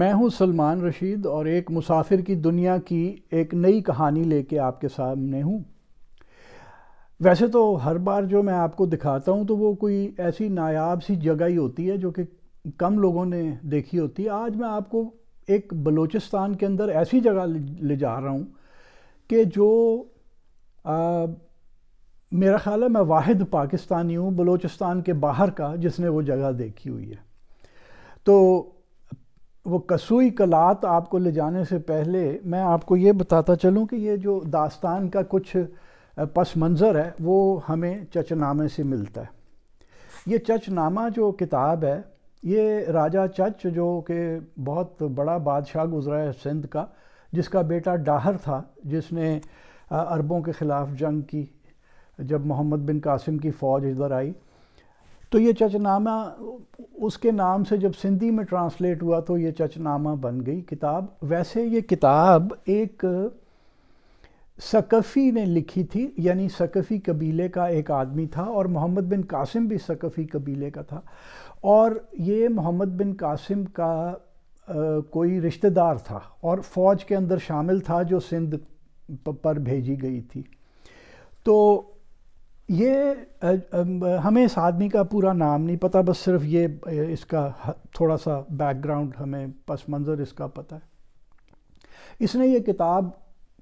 मैं हूं सलमान रशीद और एक मुसाफिर की दुनिया की एक नई कहानी लेके आपके सामने हूं वैसे तो हर बार जो मैं आपको दिखाता हूं तो वो कोई ऐसी नायाब सी जगह ही होती है जो कि कम लोगों ने देखी होती है आज मैं आपको एक बलूचिस्तान के अंदर ऐसी जगह ले जा रहा हूँ कि जो आ, मेरा ख़्याल है मैं वाहिद पाकिस्तानी हूँ बलूचिस्तान के बाहर का जिसने वो जगह देखी हुई है तो वो कसुई कलात आपको ले जाने से पहले मैं आपको ये बताता चलूँ कि ये जो दास्तान का कुछ पस मंज़र है वो हमें चचनामे से मिलता है ये चचनामा जो किताब है ये राजा चच जो कि बहुत बड़ा बादशाह गुजरा है सिंध का जिसका बेटा डाहर था जिसने अरबों के ख़िलाफ़ जंग की जब मोहम्मद बिन कासिम की फ़ौज इधर आई तो ये चचनामा उसके नाम से जब सिंधी में ट्रांसलेट हुआ तो ये चचनामा बन गई किताब वैसे ये किताब एक सकफ़ी ने लिखी थी यानी सकफ़ी कबीले का एक आदमी था और मोहम्मद बिन कासिम भी सकफ़ी कबीले का था और ये मोहम्मद बिन कासिम का आ, कोई रिश्तेदार था और फ़ौज के अंदर शामिल था जो सिंध पर भेजी गई थी तो ये हमें इस आदमी का पूरा नाम नहीं पता बस सिर्फ ये इसका थोड़ा सा बैकग्राउंड हमें पस मंज़र इसका पता है इसने ये किताब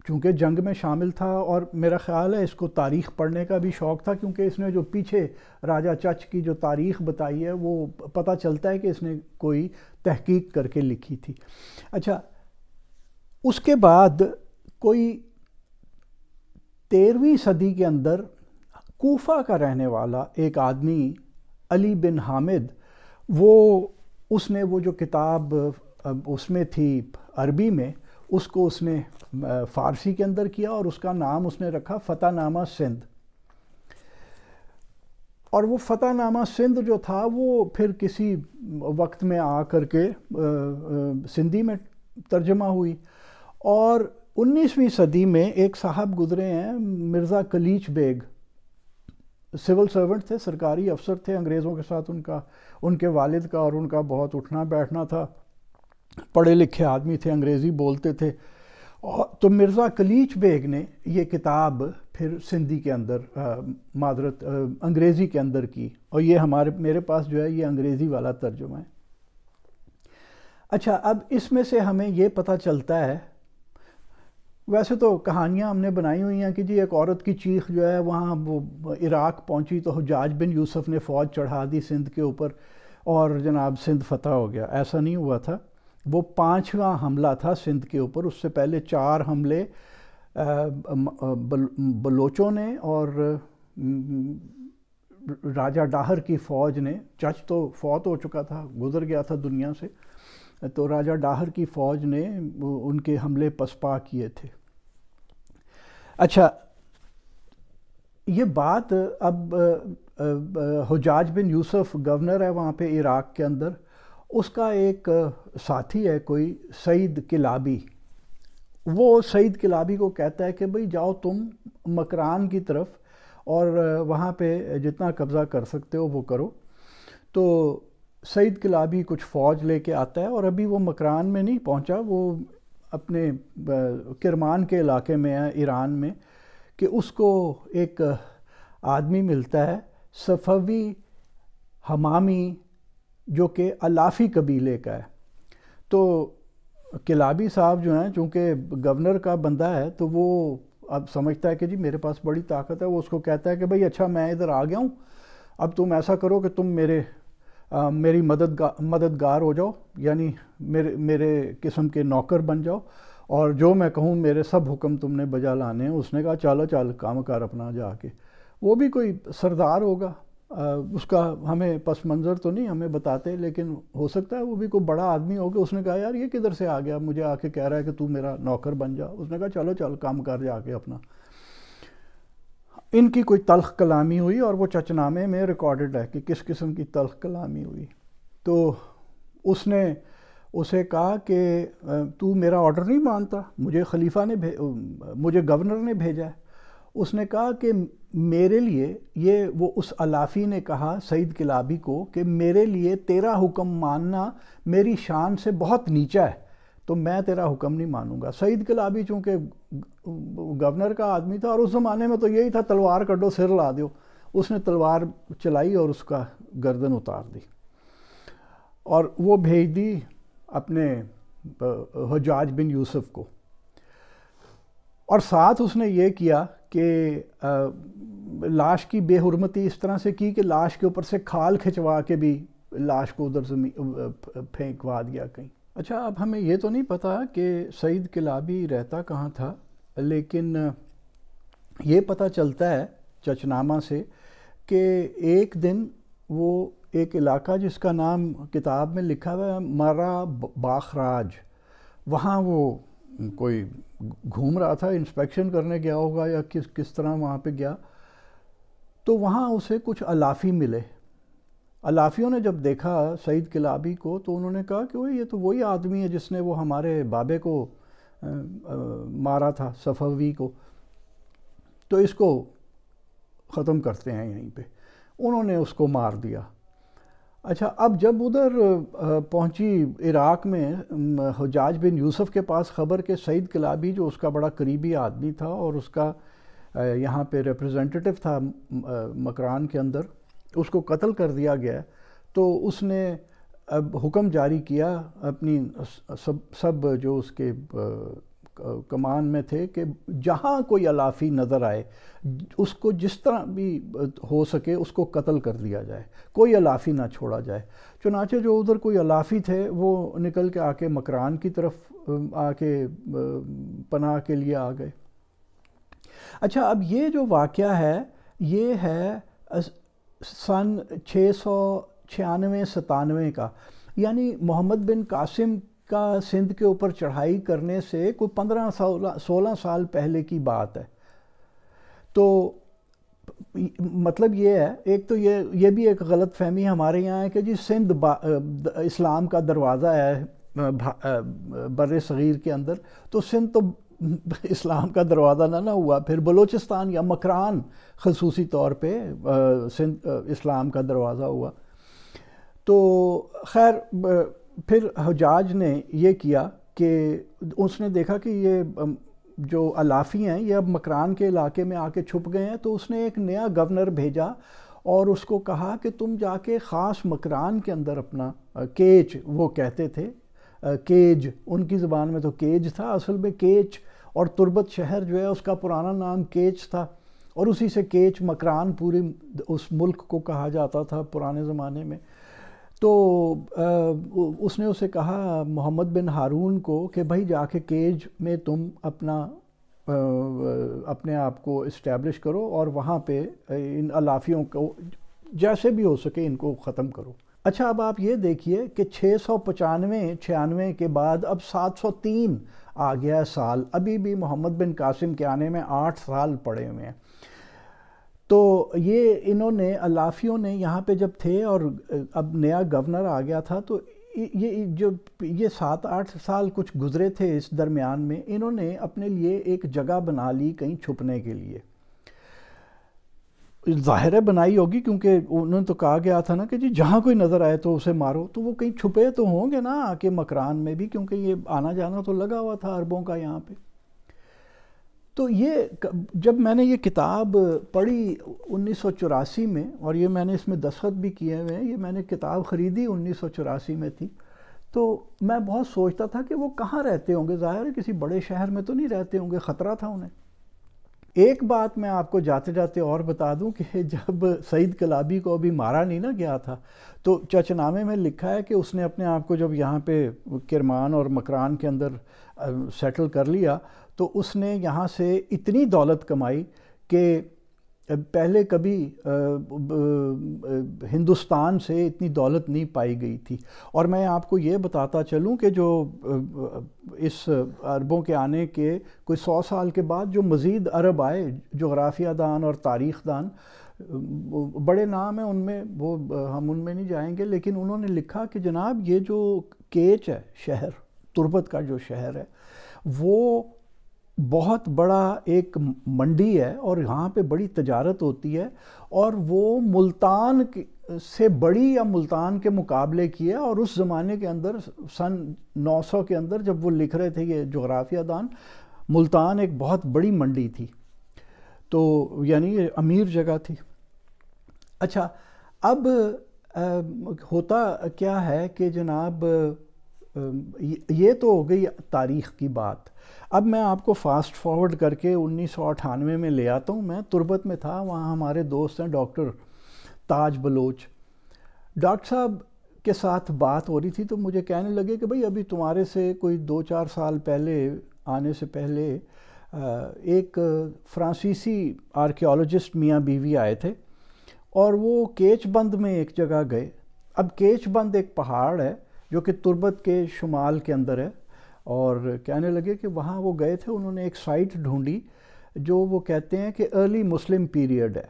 चूँकि जंग में शामिल था और मेरा ख़्याल है इसको तारीख़ पढ़ने का भी शौक़ था क्योंकि इसने जो पीछे राजा चच की जो तारीख़ बताई है वो पता चलता है कि इसने कोई तहकीक करके लिखी थी अच्छा उसके बाद कोई तेरहवीं सदी के अंदर कोफा का रहने वाला एक आदमी अली बिन हामिद वो उसने वो जो किताब उसमें थी अरबी में उसको उसने फ़ारसी के अंदर किया और उसका नाम उसने रखा नामा सिंध और वो नामा सिंध जो था वो फिर किसी वक्त में आ कर के सिंधी में तर्जमा हुई और 19वीं सदी में एक साहब गुज़रे हैं मिर्ज़ा कलीच बेग सिविल सर्वेंट थे सरकारी अफसर थे अंग्रेज़ों के साथ उनका उनके वालिद का और उनका बहुत उठना बैठना था पढ़े लिखे आदमी थे अंग्रेज़ी बोलते थे और तो मिर्ज़ा कलीच बेग ने ये किताब फिर सिंधी के अंदर मादरत अंग्रेज़ी के अंदर की और ये हमारे मेरे पास जो है ये अंग्रेज़ी वाला तर्जुमा है अच्छा अब इसमें से हमें ये पता चलता है वैसे तो कहानियाँ हमने बनाई हुई हैं कि जी एक औरत की चीख जो है वहाँ वो इराक़ पहुँची तो हजाज बिन यूसुफ ने फ़ौज चढ़ा दी सिंध के ऊपर और जनाब सिंध फतह हो गया ऐसा नहीं हुआ था वो पाँचवा हमला था सिंध के ऊपर उससे पहले चार हमले बलोचों ने और राजा डाहर की फ़ौज ने चच तो फौत हो चुका था गुजर गया था दुनिया से तो राजा डाहर की फ़ौज ने उनके हमले पसपा किए थे अच्छा ये बात अब हजाज बिन यूसुफ गवर्नर है वहाँ पे इराक़ के अंदर उसका एक साथी है कोई सईद किलाबी वो सईद किलाबी को कहता है कि भाई जाओ तुम मकरान की तरफ और वहाँ पे जितना कब्ज़ा कर सकते हो वो करो तो सईद किलाबी कुछ फ़ौज लेके आता है और अभी वो मकरान में नहीं पहुंचा वो अपने किरमान के इलाके में है ईरान में कि उसको एक आदमी मिलता है सफ़वी हमामी जो कि अलाफ़ी कबीले का है तो किलाबी साहब जो हैं चूँकि गवर्नर का बंदा है तो वो अब समझता है कि जी मेरे पास बड़ी ताकत है वो उसको कहता है कि भाई अच्छा मैं इधर आ गया हूँ अब तुम ऐसा करो कि तुम मेरे आ, मेरी मददगा मददगार हो जाओ यानी मेरे मेरे किस्म के नौकर बन जाओ और जो मैं कहूँ मेरे सब हुक्म तुमने बजा लाने उसने कहा चलो चल काम कर अपना जाके वो भी कोई सरदार होगा आ, उसका हमें पस मंज़र तो नहीं हमें बताते लेकिन हो सकता है वो भी कोई बड़ा आदमी होगा उसने कहा यार ये किधर से आ गया मुझे आके कह रहा है कि तू मेरा नौकर बन जा उसने कहा चलो चल काम कर जाके अपना इनकी कोई तलख कलामी हुई और वो चचनामे में रिकॉर्डेड है कि किस किस्म की तलख कलामी हुई तो उसने उसे कहा कि तू मेरा ऑर्डर नहीं मानता मुझे खलीफा ने मुझे गवर्नर ने भेजा है उसने कहा कि मेरे लिए ये वो उस अलाफ़ी ने कहा सईद किलाबी को कि मेरे लिए तेरा हुक्म मानना मेरी शान से बहुत नीचा है तो मैं तेरा हुक्म नहीं मानूंगा सईद कलाबी चूँकि गवर्नर का आदमी था और उस ज़माने में तो यही था तलवार कटो सिर ला दो उसने तलवार चलाई और उसका गर्दन उतार दी और वो भेज दी अपने हजाज बिन यूसुफ को और साथ उसने ये किया कि लाश की बेहरमती इस तरह से की कि लाश के ऊपर से खाल खिंचवा के भी लाश को उधर जमी फेंकवा दिया कहीं अच्छा अब हमें ये तो नहीं पता कि सईद किलाबी रहता कहाँ था लेकिन ये पता चलता है चचनामा से कि एक दिन वो एक इलाका जिसका नाम किताब में लिखा हुआ है मरा बाखराज वहाँ वो कोई घूम रहा था इंस्पेक्शन करने गया होगा या किस किस तरह वहाँ पे गया तो वहाँ उसे कुछ अलाफ़ी मिले अलाफियों ने जब देखा सईद किलाबी को तो उन्होंने कहा कि वही ये तो वही आदमी है जिसने वो हमारे बाबे को आ, आ, मारा था सफ़वी को तो इसको ख़त्म करते हैं यहीं पे उन्होंने उसको मार दिया अच्छा अब जब उधर पहुंची इराक में हजाज बिन यूसुफ के पास ख़बर के सईद किलाबी जो उसका बड़ा करीबी आदमी था और उसका यहाँ पे रिप्रेजेंटेटिव था मकरान के अंदर तो उसको कत्ल कर दिया गया तो उसने अब हुक्म जारी किया अपनी सब सब जो उसके कमान में थे कि जहाँ कोई अलाफी नज़र आए उसको जिस तरह भी हो सके उसको कत्ल कर दिया जाए कोई अलाफी ना छोड़ा जाए चुनाचे जो उधर कोई अलाफी थे वो निकल के आके मकरान की तरफ आके पनाह के लिए आ गए अच्छा अब ये जो वाक़ है ये है सन छः सौ छियानवे सतानवे का यानी मोहम्मद बिन कासिम का सिंध के ऊपर चढ़ाई करने से कोई पंद्रह सोलह सोलह साल पहले की बात है तो मतलब ये है एक तो ये ये भी एक गलत फहमी हमारे यहाँ है कि जी सिंध इस्लाम का दरवाज़ा है बर सग़ीर के अंदर तो सिंध तो इस्लाम का दरवाज़ा ना ना हुआ फिर बलूचिस्तान या मकरान खसूसी तौर पर सिंध इस्लाम का दरवाज़ा हुआ तो खैर फिर हजाज ने ये किया कि उसने देखा कि ये जो अलाफ़ी हैं ये अब मकरान के इलाके में आके छुप गए हैं तो उसने एक नया गवर्नर भेजा और उसको कहा कि तुम जाके ख़ास मकरान के अंदर अपना केच वो कहते थे केज उनकी ज़बान में तो केज था असल में केच और तुरबत शहर जो है उसका पुराना नाम केच था और उसी से केच मकरान पूरे उस मुल्क को कहा जाता था पुराने ज़माने में तो उसने उसे कहा मोहम्मद बिन हारून को कि भाई जाके केज में तुम अपना अपने आप को इस्टेब्लिश करो और वहाँ पे इन अलाफ़ियों को जैसे भी हो सके इनको ख़त्म करो अच्छा अब आप ये देखिए कि छः सौ पचानवे छियानवे के बाद अब सात सौ तीन आ गया साल अभी भी मोहम्मद बिन कासिम के आने में आठ साल पड़े हुए हैं तो ये इन्होंने अलाफियों ने यहाँ पे जब थे और अब नया गवर्नर आ गया था तो ये जो ये सात आठ साल कुछ गुजरे थे इस दरमियान में इन्होंने अपने लिए एक जगह बना ली कहीं छुपने के लिए ज़ाहिर है बनाई होगी क्योंकि उन्होंने तो कहा गया था ना कि जी जहाँ कोई नज़र आए तो उसे मारो तो वो कहीं छुपे तो होंगे ना आके मकरान में भी क्योंकि ये आना जाना तो लगा हुआ था अरबों का यहाँ पे तो ये जब मैंने ये किताब पढ़ी उन्नीस में और ये मैंने इसमें दस्त भी किए हुए हैं ये मैंने किताब ख़रीदी उन्नीस में थी तो मैं बहुत सोचता था कि वो कहाँ रहते होंगे ज़ाहिर है किसी बड़े शहर में तो नहीं रहते होंगे ख़तरा था उन्हें एक बात मैं आपको जाते जाते और बता दूं कि जब सईद कलाबी को अभी मारा नहीं ना गया था तो चचनामे में लिखा है कि उसने अपने आप को जब यहाँ पे किरमान और मकरान के अंदर सेटल कर लिया तो उसने यहाँ से इतनी दौलत कमाई कि पहले कभी हिंदुस्तान से इतनी दौलत नहीं पाई गई थी और मैं आपको ये बताता चलूं कि जो इस अरबों के आने के कोई सौ साल के बाद जो मज़ीद अरब आए जोग्राफिया दान और तारीख़ दान बड़े नाम हैं उनमें वो हम उनमें नहीं जाएंगे लेकिन उन्होंने लिखा कि जनाब ये जो केच है शहर तुर्बत का जो शहर है वो बहुत बड़ा एक मंडी है और यहाँ पे बड़ी तजारत होती है और वो मुल्तान से बड़ी या मुल्तान के मुकाबले की है और उस ज़माने के अंदर सन 900 के अंदर जब वो लिख रहे थे ये जोग्राफिया दान मुल्तान एक बहुत बड़ी मंडी थी तो यानी ये अमीर जगह थी अच्छा अब आ, होता क्या है कि जनाब ये तो हो गई तारीख़ की बात अब मैं आपको फास्ट फॉरवर्ड करके उन्नीस में ले आता हूँ मैं तुरबत में था वहाँ हमारे दोस्त हैं डॉक्टर ताज बलोच डॉक्टर साहब के साथ बात हो रही थी तो मुझे कहने लगे कि भाई अभी तुम्हारे से कोई दो चार साल पहले आने से पहले एक फ्रांसीसी आर्कियोलॉजिस्ट मियाँ बीवी आए थे और वो केचबंद में एक जगह गए अब केचबंद एक पहाड़ है जो कि तुर्बत के शुमाल के अंदर है और कहने लगे कि वहाँ वो गए थे उन्होंने एक साइट ढूंढी जो वो कहते हैं कि अर्ली मुस्लिम पीरियड है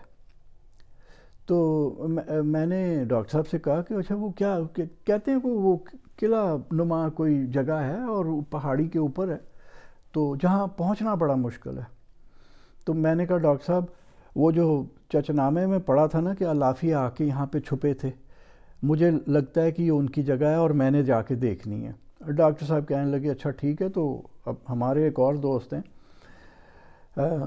तो मैंने डॉक्टर साहब से कहा कि अच्छा वो क्या कहते हैं वो वो किला नुमा कोई जगह है और पहाड़ी के ऊपर है तो जहाँ पहुँचना बड़ा मुश्किल है तो मैंने कहा डॉक्टर साहब वो जो चचनामे में पड़ा था ना कि अलाफिया आके यहाँ पे छुपे थे मुझे लगता है कि ये उनकी जगह है और मैंने जाके देखनी है डॉक्टर साहब कहने लगे अच्छा ठीक है तो अब हमारे एक और दोस्त हैं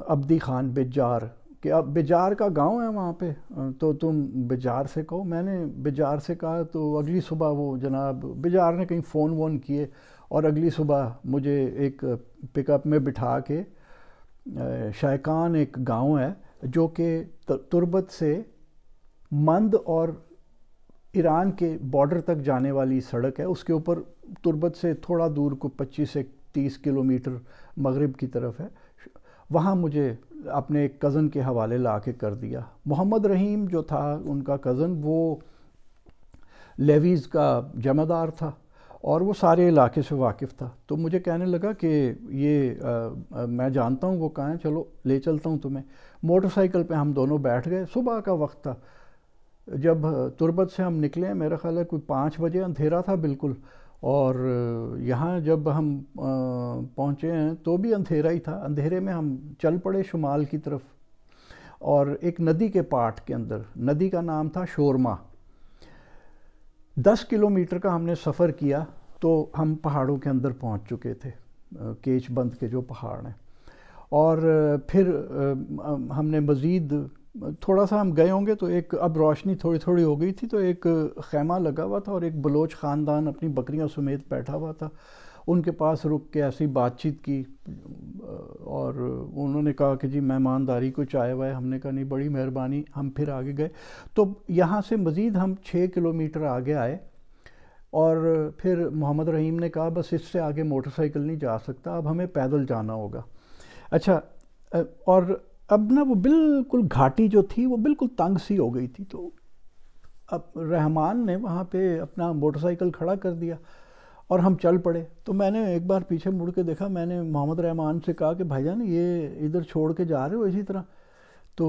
अब्दी खान बेजार कि अब बेजार का गांव है वहाँ पे तो तुम बेजार से कहो मैंने बेजार से कहा तो अगली सुबह वो जनाब बेजार ने कहीं फ़ोन वोन किए और अगली सुबह मुझे एक पिकअप में बिठा के शायकान एक गांव है जो कि तुरबत से मंद और ईरान के बॉर्डर तक जाने वाली सड़क है उसके ऊपर तुरबत से थोड़ा दूर को 25 से 30 किलोमीटर मगरब की तरफ है वहाँ मुझे अपने एक कज़न के हवाले ला के कर दिया मोहम्मद रहीम जो था उनका कज़न वो लेवीज़ का जमादार था और वो सारे इलाके से वाकिफ़ था तो मुझे कहने लगा कि ये आ, आ, मैं जानता हूँ वो कहाँ है चलो ले चलता हूँ तुम्हें मोटरसाइकिल पे हम दोनों बैठ गए सुबह का वक्त था जब तुरबत से हम निकले मेरा ख़्याल है कोई पाँच बजे अंधेरा था बिल्कुल और यहाँ जब हम पहुँचे हैं तो भी अंधेरा ही था अंधेरे में हम चल पड़े शुमाल की तरफ और एक नदी के पार्ट के अंदर नदी का नाम था शोरमा दस किलोमीटर का हमने सफ़र किया तो हम पहाड़ों के अंदर पहुँच चुके थे केच बंद के जो पहाड़ हैं और फिर हमने मज़ीद थोड़ा सा हम गए होंगे तो एक अब रोशनी थोड़ी थोड़ी हो गई थी तो एक खैमा लगा हुआ था और एक बलोच ख़ानदान अपनी बकरियां समेत बैठा हुआ था उनके पास रुक के ऐसी बातचीत की और उन्होंने कहा कि जी मेहमानदारी को चाय वाय हमने कहा नहीं बड़ी मेहरबानी हम फिर आगे गए तो यहाँ से मज़ीद हम छः किलोमीटर आगे आए और फिर मोहम्मद रहीम ने कहा बस इससे आगे मोटरसाइकिल नहीं जा सकता अब हमें पैदल जाना होगा अच्छा और अब ना वो बिल्कुल घाटी जो थी वो बिल्कुल तंग सी हो गई थी तो अब रहमान ने वहाँ पे अपना मोटरसाइकिल खड़ा कर दिया और हम चल पड़े तो मैंने एक बार पीछे मुड़ के देखा मैंने मोहम्मद रहमान से कहा कि भाईजान ये इधर छोड़ के जा रहे हो इसी तरह तो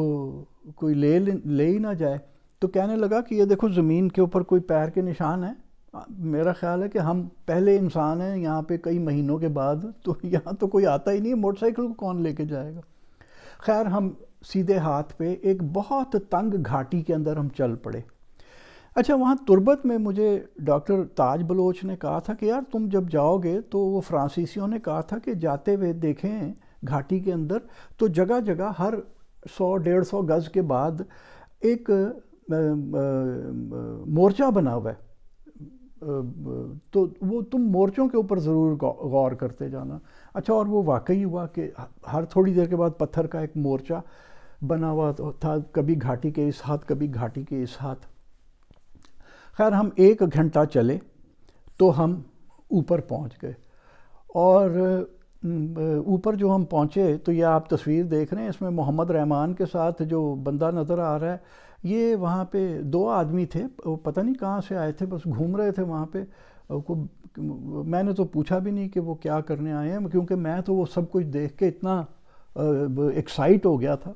कोई ले ले ही ना जाए तो कहने लगा कि ये देखो ज़मीन के ऊपर कोई पैर के निशान है मेरा ख्याल है कि हम पहले इंसान हैं यहाँ पे कई महीनों के बाद तो यहाँ तो कोई आता ही नहीं है मोटरसाइकिल को कौन लेके जाएगा खैर हम सीधे हाथ पे एक बहुत तंग घाटी के अंदर हम चल पड़े अच्छा वहाँ तुरबत में मुझे डॉक्टर ताज बलोच ने कहा था कि यार तुम जब जाओगे तो वो फ्रांसीसियों ने कहा था कि जाते हुए देखें घाटी के अंदर तो जगह जगह हर सौ डेढ़ सौ गज़ के बाद एक मोर्चा बना हुआ है तो वो तुम मोर्चों के ऊपर ज़रूर गौर करते जाना अच्छा और वो वाकई हुआ कि हर थोड़ी देर के बाद पत्थर का एक मोर्चा बना हुआ था कभी घाटी के इस हाथ कभी घाटी के इस हाथ खैर हम एक घंटा चले तो हम ऊपर पहुंच गए और ऊपर जो हम पहुंचे तो ये आप तस्वीर देख रहे हैं इसमें मोहम्मद रहमान के साथ जो बंदा नज़र आ रहा है ये वहाँ पे दो आदमी थे वो पता नहीं कहाँ से आए थे बस घूम रहे थे वहाँ पे को मैंने तो पूछा भी नहीं कि वो क्या करने आए हैं क्योंकि मैं तो वो सब कुछ देख के इतना एक्साइट हो गया था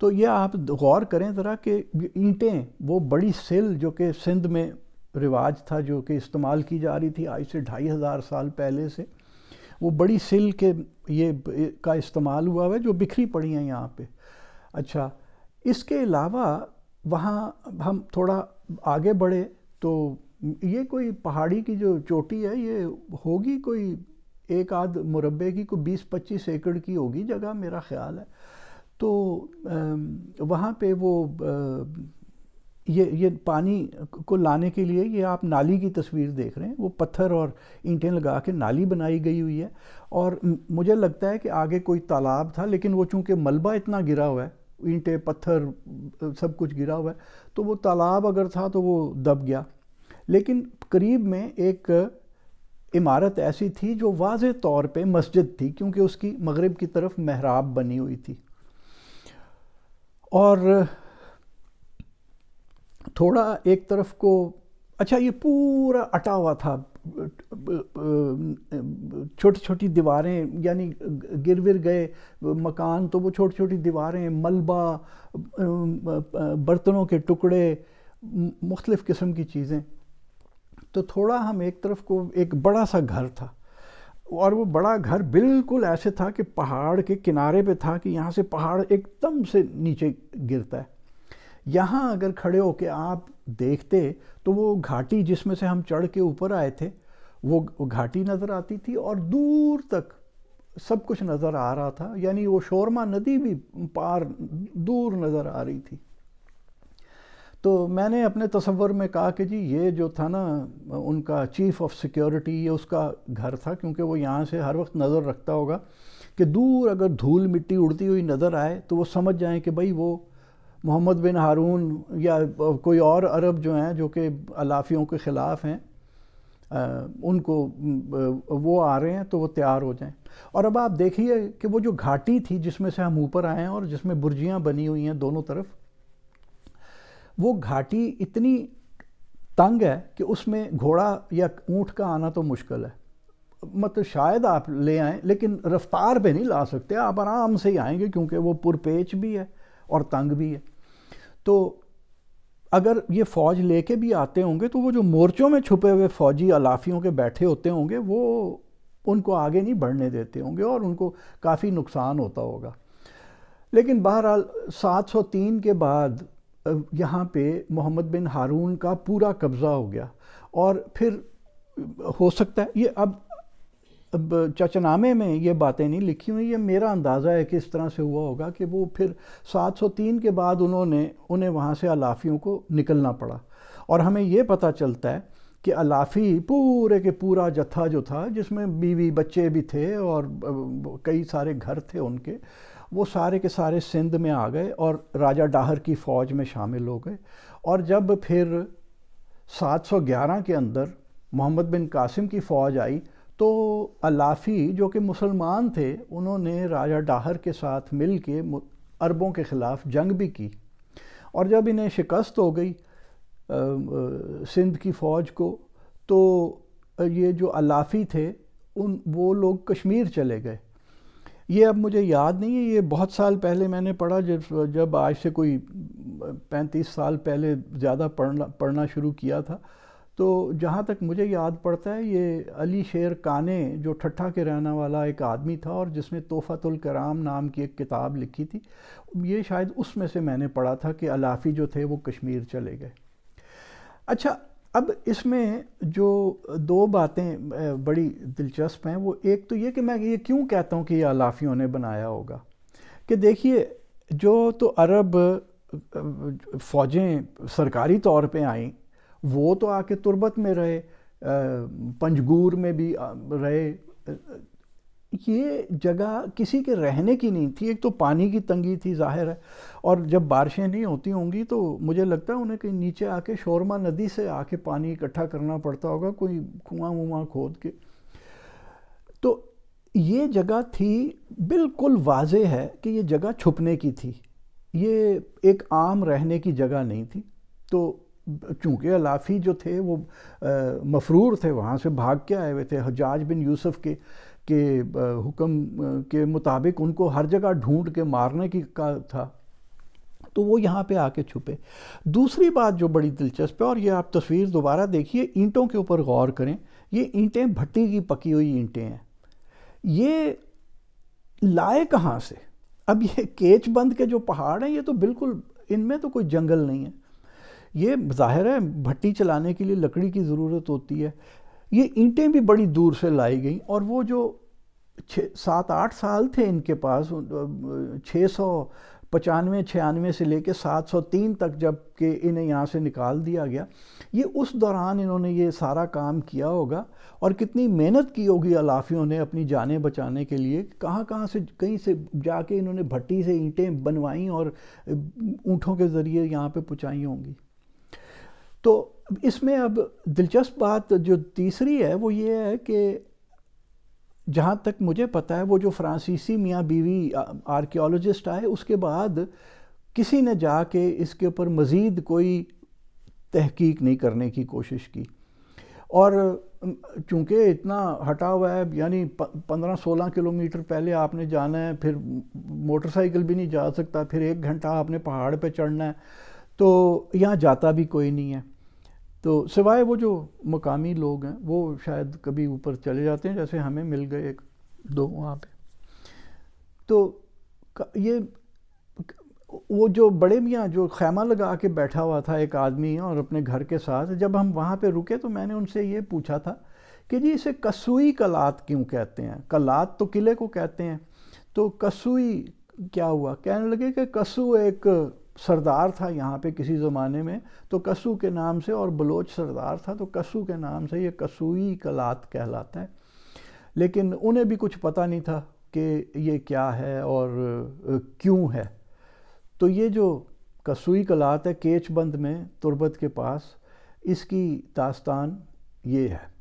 तो ये आप गौर करें ज़रा कि ईंटें वो बड़ी सिल जो कि सिंध में रिवाज था जो कि इस्तेमाल की जा रही थी आज से ढाई हज़ार साल पहले से वो बड़ी सिल के ये का इस्तेमाल हुआ हुआ है जो बिखरी पड़ी हैं यहाँ पे अच्छा इसके अलावा वहाँ हम थोड़ा आगे बढ़े तो ये कोई पहाड़ी की जो चोटी है ये होगी कोई एक आध मुरबे की कोई बीस पच्चीस एकड़ की होगी जगह मेरा ख्याल है तो वहाँ पे वो ये ये पानी को लाने के लिए ये आप नाली की तस्वीर देख रहे हैं वो पत्थर और ईंटें लगा के नाली बनाई गई हुई है और मुझे लगता है कि आगे कोई तालाब था लेकिन वो चूँकि मलबा इतना गिरा हुआ है ईंटें पत्थर सब कुछ गिरा हुआ है तो वो तालाब अगर था तो वो दब गया लेकिन करीब में एक इमारत ऐसी थी जो वाज तौर पे मस्जिद थी क्योंकि उसकी मगरब की तरफ महराब बनी हुई थी और थोड़ा एक तरफ को अच्छा ये पूरा अटा हुआ था छोटी छोटी दीवारें यानी गिर विर गए मकान तो वो छोटी छोटी दीवारें मलबा बर्तनों के टुकड़े मुख्तलिफ़ किस्म की चीज़ें तो थोड़ा हम एक तरफ को एक बड़ा सा घर था और वो बड़ा घर बिल्कुल ऐसे था कि पहाड़ के किनारे पे था कि यहाँ से पहाड़ एकदम से नीचे गिरता है यहाँ अगर खड़े हो के आप देखते तो वो घाटी जिसमें से हम चढ़ के ऊपर आए थे वो घाटी नज़र आती थी और दूर तक सब कुछ नज़र आ रहा था यानी वो शोरमा नदी भी पार दूर नज़र आ रही थी तो मैंने अपने तस्वर में कहा कि जी ये जो था ना उनका चीफ ऑफ सिक्योरिटी ये उसका घर था क्योंकि वो यहाँ से हर वक्त नज़र रखता होगा कि दूर अगर धूल मिट्टी उड़ती हुई नज़र आए तो वो समझ जाएँ कि भाई वो मोहम्मद बिन हारून या कोई और अरब जो हैं जो कि अलाफियों के ख़िलाफ़ हैं उनको वो आ रहे हैं तो वो तैयार हो जाएं और अब आप देखिए कि वो जो घाटी थी जिसमें से हम ऊपर आए हैं और जिसमें बुर्जियाँ बनी हुई हैं दोनों तरफ वो घाटी इतनी तंग है कि उसमें घोड़ा या ऊँट का आना तो मुश्किल है मतलब शायद आप ले आएँ लेकिन रफ्तार पे नहीं ला सकते आप आराम से ही आएंगे क्योंकि वो पुरपेच भी है और तंग भी है तो अगर ये फ़ौज लेके भी आते होंगे तो वो जो मोर्चों में छुपे हुए फ़ौजी अलाफियों के बैठे होते होंगे वो उनको आगे नहीं बढ़ने देते होंगे और उनको काफ़ी नुकसान होता होगा लेकिन बहरहाल 703 के बाद यहाँ पे मोहम्मद बिन हारून का पूरा कब्ज़ा हो गया और फिर हो सकता है ये अब अब चचनामे में ये बातें नहीं लिखी हुई ये मेरा अंदाज़ा है कि इस तरह से हुआ होगा कि वो फिर 703 के बाद उन्होंने उन्हें वहाँ से अलाफ़ियों को निकलना पड़ा और हमें ये पता चलता है कि अलाफ़ी पूरे के पूरा जत्था जो था जिसमें बीवी बच्चे भी थे और कई सारे घर थे उनके वो सारे के सारे सिंध में आ गए और राजा डाहर की फ़ौज में शामिल हो गए और जब फिर 711 के अंदर मोहम्मद बिन कासिम की फ़ौज आई तो अलाफ़ी जो कि मुसलमान थे उन्होंने राजा डाहर के साथ मिल के अरबों के ख़िलाफ़ जंग भी की और जब इन्हें शिकस्त हो गई सिंध की फ़ौज को तो ये जो अलाफ़ी थे उन वो लोग कश्मीर चले गए ये अब मुझे याद नहीं है ये बहुत साल पहले मैंने पढ़ा जब जब आज से कोई पैंतीस साल पहले ज़्यादा पढ़ना पढ़ना शुरू किया था तो जहाँ तक मुझे याद पड़ता है ये अली शेर काने जो ठट्ठा के रहने वाला एक आदमी था और जिसने तोहफ़तुल कराम नाम की एक किताब लिखी थी ये शायद उसमें से मैंने पढ़ा था कि अलाफ़ी जो थे वो कश्मीर चले गए अच्छा अब इसमें जो दो बातें बड़ी दिलचस्प हैं वो एक तो ये कि मैं ये क्यों कहता हूँ कि ये अलाफियों ने बनाया होगा कि देखिए जो तो अरब फ़ौजें सरकारी तौर पे आईं वो तो आके तुरबत में रहे पंजगूर में भी रहे ये जगह किसी के रहने की नहीं थी एक तो पानी की तंगी थी जाहिर है और जब बारिशें नहीं होती होंगी तो मुझे लगता है उन्हें कहीं नीचे आके शोरमा नदी से आके पानी इकट्ठा करना पड़ता होगा कोई कुआं वुआँ खोद के तो ये जगह थी बिल्कुल वाज है कि ये जगह छुपने की थी ये एक आम रहने की जगह नहीं थी तो चूँकि अलाफ़ी जो थे वो मफरूर थे वहाँ से भाग के आए हुए थे हजाज बिन यूसुफ के के हुक्म के मुताबिक उनको हर जगह ढूंढ के मारने की का था तो वो यहाँ पे आके छुपे दूसरी बात जो बड़ी दिलचस्प है और ये आप तस्वीर दोबारा देखिए ईंटों के ऊपर गौर करें ये ईंटें भट्टी की पकी हुई ईंटें हैं ये लाए कहाँ से अब ये केच बंद के जो पहाड़ हैं ये तो बिल्कुल इनमें तो कोई जंगल नहीं है ये जाहिर है भट्टी चलाने के लिए लकड़ी की ज़रूरत होती है ये ईंटें भी बड़ी दूर से लाई गई और वो जो छः सात आठ साल थे इनके पास छः सौ पचानवे छियानवे से लेके तीन तक जब के इन्हें यहाँ से निकाल दिया गया ये उस दौरान इन्होंने ये सारा काम किया होगा और कितनी मेहनत की होगी अलाफियों ने अपनी जानें बचाने के लिए कहाँ कहाँ से कहीं से जाके इन्होंने भट्टी से ईंटें बनवाई और ऊँटों के ज़रिए यहाँ पे पहुँचाई होंगी तो अब इसमें अब दिलचस्प बात जो तीसरी है वो ये है कि जहाँ तक मुझे पता है वो जो फ्रांसीसी मियाँ बीवी आर्कियोलॉजिस्ट आए उसके बाद किसी ने जाके इसके ऊपर मज़ीद कोई तहकीक नहीं करने की कोशिश की और चूँकि इतना हटा हुआ है यानी पंद्रह सोलह किलोमीटर पहले आपने जाना है फिर मोटरसाइकिल भी नहीं जा सकता फिर एक घंटा आपने पहाड़ पे चढ़ना है तो यहाँ जाता भी कोई नहीं है तो सिवाय वो जो मकामी लोग हैं वो शायद कभी ऊपर चले जाते हैं जैसे हमें मिल गए एक दो वहाँ पे तो ये वो जो बड़े मियाँ जो खैमा लगा के बैठा हुआ था एक आदमी और अपने घर के साथ जब हम वहाँ पे रुके तो मैंने उनसे ये पूछा था कि जी इसे कसुई कलात क्यों कहते हैं कलात तो किले को कहते हैं तो कसुई क्या हुआ कहने लगे कि कसू एक सरदार था यहाँ पे किसी ज़माने में तो कसू के नाम से और बलोच सरदार था तो कसू के नाम से ये कसूई कलात कहलाता है लेकिन उन्हें भी कुछ पता नहीं था कि ये क्या है और क्यों है तो ये जो कसूई कलात है केचबंद में तुरबत के पास इसकी दास्तान ये है